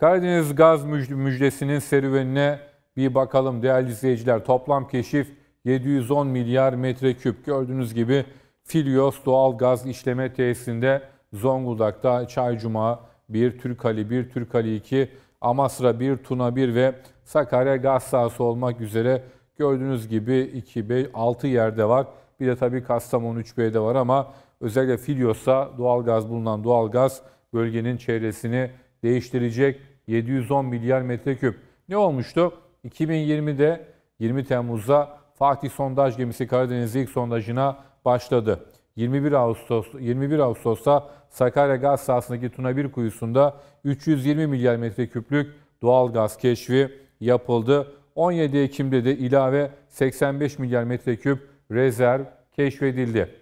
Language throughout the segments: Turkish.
Karadeniz gaz müjdesinin serüvenine bir bakalım değerli izleyiciler. Toplam keşif 710 milyar metreküp. Gördüğünüz gibi Filios doğal gaz işleme tesisinde Zonguldak'ta Çaycuma 1, Türkali 1, Türkali 2, Amasra 1, Tuna 1 ve Sakarya gaz sahası olmak üzere gördüğünüz gibi 2, 5, 6 yerde var. Bir de tabii Kastamonu 3B'de var ama özellikle Filios'a doğal gaz bulunan doğal gaz bölgenin çevresini değiştirecek 710 milyar metreküp. Ne olmuştu? 2020'de 20 Temmuz'da Fatih sondaj gemisi Karadeniz ilk sondajına başladı. 21 Ağustos 21 Ağustos'ta Sakarya gaz sahasındaki Tuna 1 kuyusunda 320 milyar metreküplük doğal gaz keşfi yapıldı. 17 Ekim'de de ilave 85 milyar metreküp rezerv keşfedildi.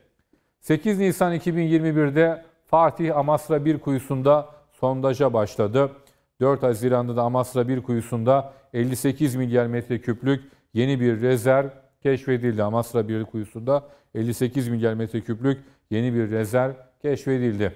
8 Nisan 2021'de Fatih Amasra 1 kuyusunda sondaja başladı. 4 Haziran'da da Amasra bir kuyusunda 58 milyar metreküplük yeni bir rezerv keşfedildi. Amasra bir kuyusunda 58 milyar metreküplük yeni bir rezerv keşfedildi.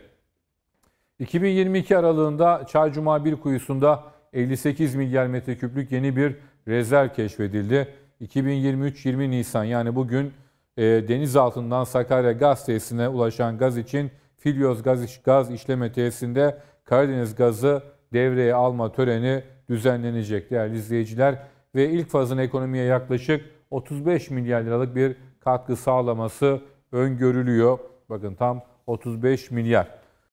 2022 aralığında Çaycuma bir kuyusunda 58 milyar metreküplük yeni bir rezerv keşfedildi. 2023-20 Nisan yani bugün e, deniz altından Sakarya gaz tesisine ulaşan gaz için Filyoz gaz, iş, gaz işleme tesisinde Karadeniz gazı devreye alma töreni düzenlenecek değerli izleyiciler. Ve ilk fazın ekonomiye yaklaşık 35 milyar liralık bir katkı sağlaması öngörülüyor. Bakın tam 35 milyar.